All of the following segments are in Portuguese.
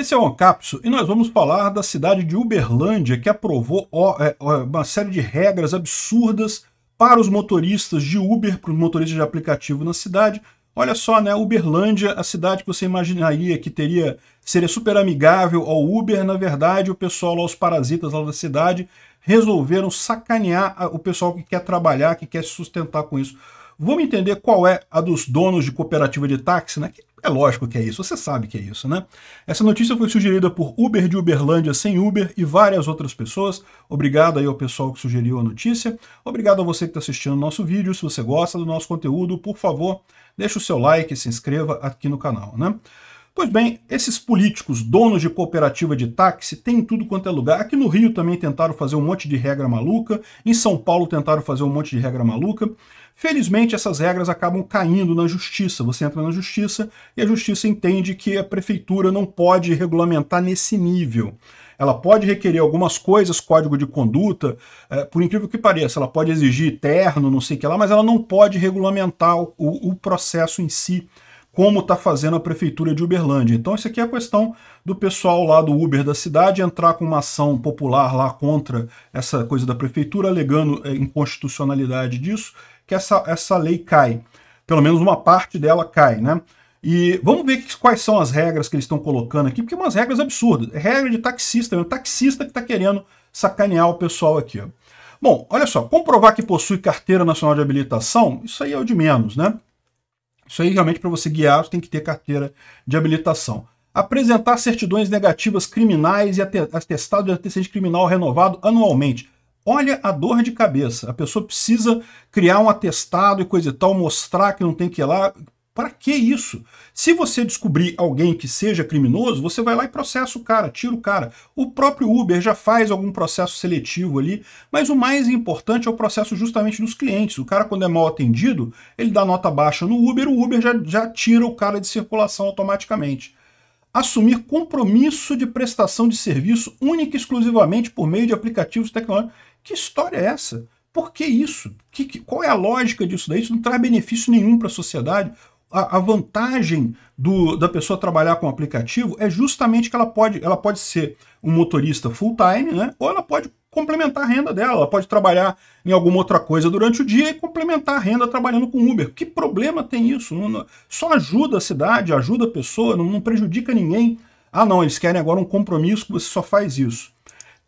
Esse é o Ancapso e nós vamos falar da cidade de Uberlândia que aprovou é, uma série de regras absurdas para os motoristas de Uber, para os motoristas de aplicativo na cidade. Olha só, né, Uberlândia, a cidade que você imaginaria que teria seria super amigável ao Uber, na verdade, o pessoal lá, os parasitas lá da cidade, resolveram sacanear o pessoal que quer trabalhar, que quer se sustentar com isso. Vamos entender qual é a dos donos de cooperativa de táxi, né? Que é lógico que é isso, você sabe que é isso, né? Essa notícia foi sugerida por Uber de Uberlândia sem Uber e várias outras pessoas. Obrigado aí ao pessoal que sugeriu a notícia. Obrigado a você que está assistindo o nosso vídeo. Se você gosta do nosso conteúdo, por favor, deixe o seu like e se inscreva aqui no canal, né? Pois bem, esses políticos, donos de cooperativa de táxi, tem em tudo quanto é lugar. Aqui no Rio também tentaram fazer um monte de regra maluca, em São Paulo tentaram fazer um monte de regra maluca. Felizmente, essas regras acabam caindo na justiça. Você entra na justiça e a justiça entende que a prefeitura não pode regulamentar nesse nível. Ela pode requerer algumas coisas, código de conduta, é, por incrível que pareça, ela pode exigir terno, não sei o que lá, mas ela não pode regulamentar o, o processo em si como está fazendo a prefeitura de Uberlândia. Então isso aqui é a questão do pessoal lá do Uber da cidade entrar com uma ação popular lá contra essa coisa da prefeitura, alegando é, inconstitucionalidade disso, que essa, essa lei cai. Pelo menos uma parte dela cai, né? E vamos ver quais são as regras que eles estão colocando aqui, porque é umas regras absurdas. É regra de taxista, é um taxista que está querendo sacanear o pessoal aqui. Bom, olha só, comprovar que possui carteira nacional de habilitação, isso aí é o de menos, né? Isso aí realmente para você guiar, você tem que ter carteira de habilitação. Apresentar certidões negativas criminais e atestado de antecedente criminal renovado anualmente. Olha a dor de cabeça. A pessoa precisa criar um atestado e coisa e tal, mostrar que não tem que ir lá, para que isso? Se você descobrir alguém que seja criminoso, você vai lá e processa o cara, tira o cara. O próprio Uber já faz algum processo seletivo ali, mas o mais importante é o processo justamente dos clientes. O cara, quando é mal atendido, ele dá nota baixa no Uber, o Uber já, já tira o cara de circulação automaticamente assumir compromisso de prestação de serviço única e exclusivamente por meio de aplicativos tecnológicos. Que história é essa? Por que isso? Que, que, qual é a lógica disso daí? Isso não traz benefício nenhum para a sociedade a, a vantagem do, da pessoa trabalhar com aplicativo é justamente que ela pode, ela pode ser um motorista full-time, né? Ou ela pode complementar a renda dela. Ela pode trabalhar em alguma outra coisa durante o dia e complementar a renda trabalhando com Uber. Que problema tem isso? Não, não, só ajuda a cidade, ajuda a pessoa, não, não prejudica ninguém. Ah, não, eles querem agora um compromisso que você só faz isso.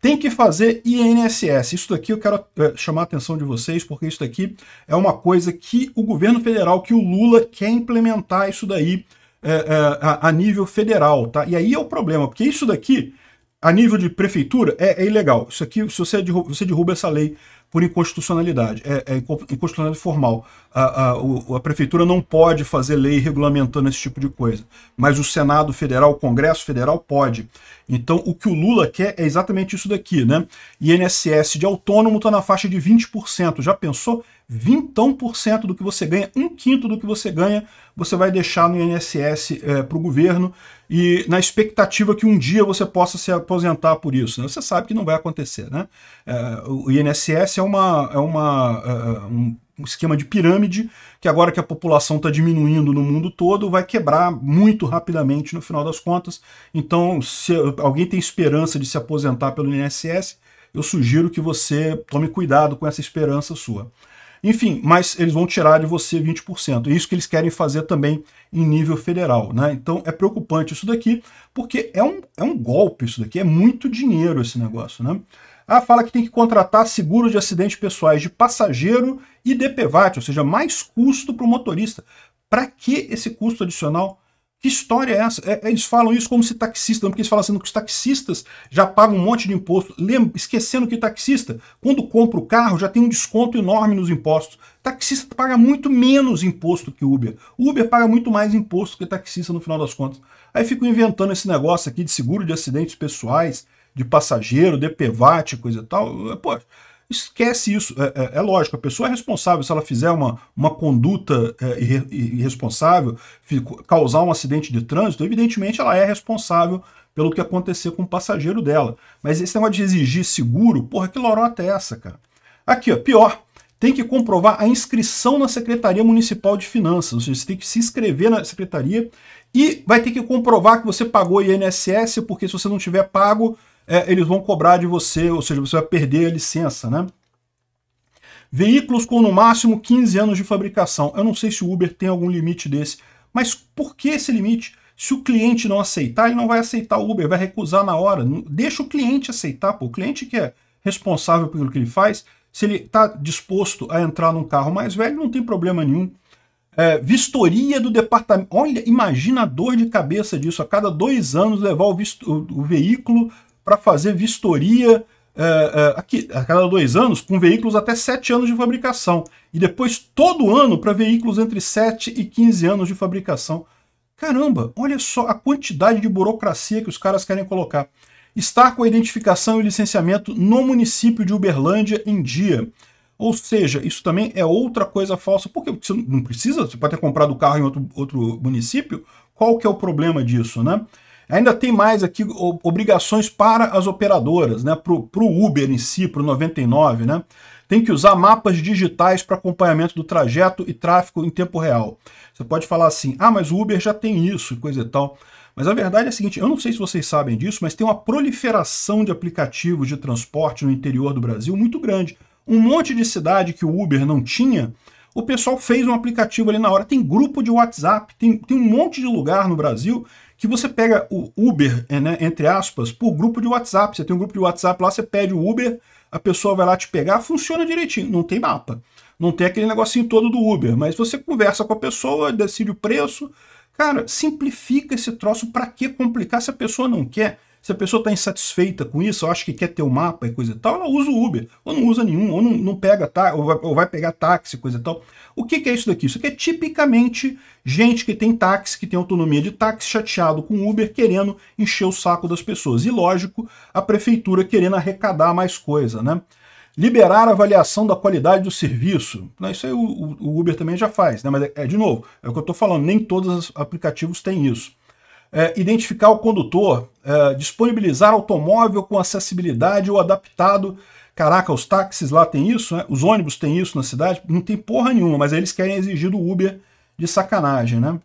Tem que fazer INSS. Isso daqui eu quero eh, chamar a atenção de vocês, porque isso daqui é uma coisa que o governo federal, que o Lula quer implementar isso daí é, é, a, a, nível federal, tá? E aí é o problema, porque isso daqui, a nível de prefeitura, é, é ilegal. Isso aqui, se você, derruba, você derruba essa lei por inconstitucionalidade, é, é inconstitucionalidade formal. A, a, a, prefeitura não pode fazer lei regulamentando esse tipo de coisa, mas o Senado Federal, o Congresso Federal pode. Então, o que o Lula quer é exatamente isso daqui, né? INSS de autônomo está na faixa de 20%. Já pensou? vintão por cento do que você ganha, um quinto do que você ganha, você vai deixar no INSS é, eh, para o governo e na expectativa que um dia você possa se aposentar por isso. Né? Você sabe que não vai acontecer, né? É, o INSS é, uma, é uma, é, um esquema de pirâmide que agora que a população está diminuindo no mundo todo, vai quebrar muito rapidamente no final das contas. Então, se alguém tem esperança de se aposentar pelo INSS, eu sugiro que você tome cuidado com essa esperança sua. Enfim, mas eles vão tirar de você 20%. É isso que eles querem fazer também em nível federal. Né? Então é preocupante isso daqui, porque é um, é um golpe isso daqui, é muito dinheiro esse negócio. Né? Ah, fala que tem que contratar seguro de acidentes pessoais de passageiro e DPVAT, ou seja, mais custo para o motorista. Para que esse custo adicional? Que história é essa? É, é, eles falam isso como se taxista, porque eles falam assim que os taxistas já pagam um monte de imposto, lembra, esquecendo que taxista, quando compra o carro, já tem um desconto enorme nos impostos. Taxista paga muito menos imposto que Uber. Uber paga muito mais imposto que taxista no final das contas. Aí ficam inventando esse negócio aqui de seguro de acidentes pessoais, de passageiro, de DPVAT, coisa e tal. Pô, Esquece isso. É, é, é, lógico, a pessoa é responsável se ela fizer uma, uma conduta é, irresponsável, causar um acidente de trânsito, evidentemente ela é responsável pelo que acontecer com o passageiro dela. Mas esse negócio de exigir seguro, porra, que lorota é essa, cara? Aqui, ó, pior. Tem que comprovar a inscrição na Secretaria Municipal de Finanças, ou seja, você tem que se inscrever na secretaria e vai ter que comprovar que você pagou INSS, porque se você não tiver pago, é, eles vão cobrar de você, ou seja, você vai perder a licença, né? Veículos com no máximo 15 anos de fabricação. Eu não sei se o Uber tem algum limite desse, mas por que esse limite? Se o cliente não aceitar, ele não vai aceitar o Uber, vai recusar na hora. Deixa o cliente aceitar, pô. O cliente que é responsável pelo que ele faz, se ele está disposto a entrar num carro mais velho, não tem problema nenhum. É, vistoria do departamento. Olha, imagina a dor de cabeça disso. A cada dois anos levar o, visto, o, o veículo para fazer vistoria é, é, aqui, a cada dois anos com veículos até sete anos de fabricação. E depois todo ano para veículos entre 7 e 15 anos de fabricação. Caramba, olha só a quantidade de burocracia que os caras querem colocar. Estar com a identificação e licenciamento no município de Uberlândia em dia. Ou seja, isso também é outra coisa falsa. Porque você não precisa, você pode ter comprado o carro em outro, outro município. Qual que é o problema disso, né? Ainda tem mais aqui obrigações para as operadoras, né? Para o Uber em si, para o 99, né? Tem que usar mapas digitais para acompanhamento do trajeto e tráfego em tempo real. Você pode falar assim, ah, mas o Uber já tem isso e coisa e tal. Mas a verdade é a seguinte, eu não sei se vocês sabem disso, mas tem uma proliferação de aplicativos de transporte no interior do Brasil muito grande. Um monte de cidade que o Uber não tinha o pessoal fez um aplicativo ali na hora. Tem grupo de WhatsApp, tem, tem um monte de lugar no Brasil que você pega o Uber, é, né, entre aspas, por grupo de WhatsApp. Você tem um grupo de WhatsApp lá, você pede o Uber, a pessoa vai lá te pegar, funciona direitinho, não tem mapa. Não tem aquele negocinho todo do Uber, mas você conversa com a pessoa, decide o preço. Cara, simplifica esse troço, para que complicar se a pessoa não quer? Se a pessoa está insatisfeita com isso, acha que quer ter o um mapa e coisa e tal, ela usa o Uber, ou não usa nenhum, ou não, não pega tá, ou vai, ou vai pegar táxi, coisa e tal. O que, que, é isso daqui? Isso aqui é tipicamente gente que tem táxi, que tem autonomia de táxi, chateado com o Uber, querendo encher o saco das pessoas. E lógico, a prefeitura querendo arrecadar mais coisa, né? Liberar a avaliação da qualidade do serviço. Né, isso aí o, o Uber também já faz, né? Mas é, é de novo, é o que eu estou falando, nem todos os aplicativos têm isso é, identificar o condutor, é, disponibilizar automóvel com acessibilidade ou adaptado. Caraca, os táxis lá tem isso, né? os ônibus tem isso na cidade, não tem porra nenhuma, mas eles querem exigir do Uber de sacanagem, né?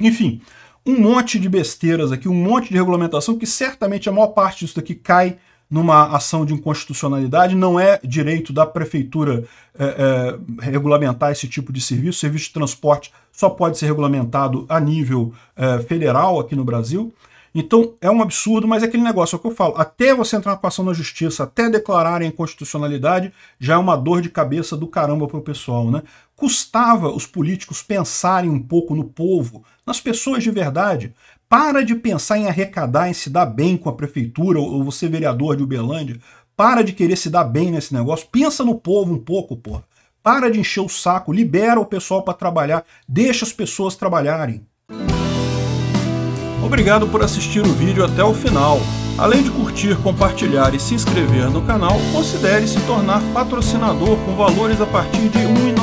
Enfim, um monte de besteiras aqui, um monte de regulamentação que certamente a maior parte disso daqui cai numa ação de inconstitucionalidade, não é direito da prefeitura é, é, regulamentar esse tipo de serviço. O serviço de transporte só pode ser regulamentado a nível é, federal aqui no Brasil. Então é um absurdo, mas é aquele negócio, é o que eu falo, até você entrar com ação na justiça, até a inconstitucionalidade, já é uma dor de cabeça do caramba para o pessoal, né? Custava os políticos pensarem um pouco no povo, nas pessoas de verdade. Para de pensar em arrecadar, em se dar bem com a prefeitura, ou você vereador de Uberlândia. Para de querer se dar bem nesse negócio. Pensa no povo um pouco, porra. Para de encher o saco, libera o pessoal para trabalhar, deixa as pessoas trabalharem. Obrigado por assistir o vídeo até o final. Além de curtir, compartilhar e se inscrever no canal, considere se tornar patrocinador com valores a partir de R$ 1,99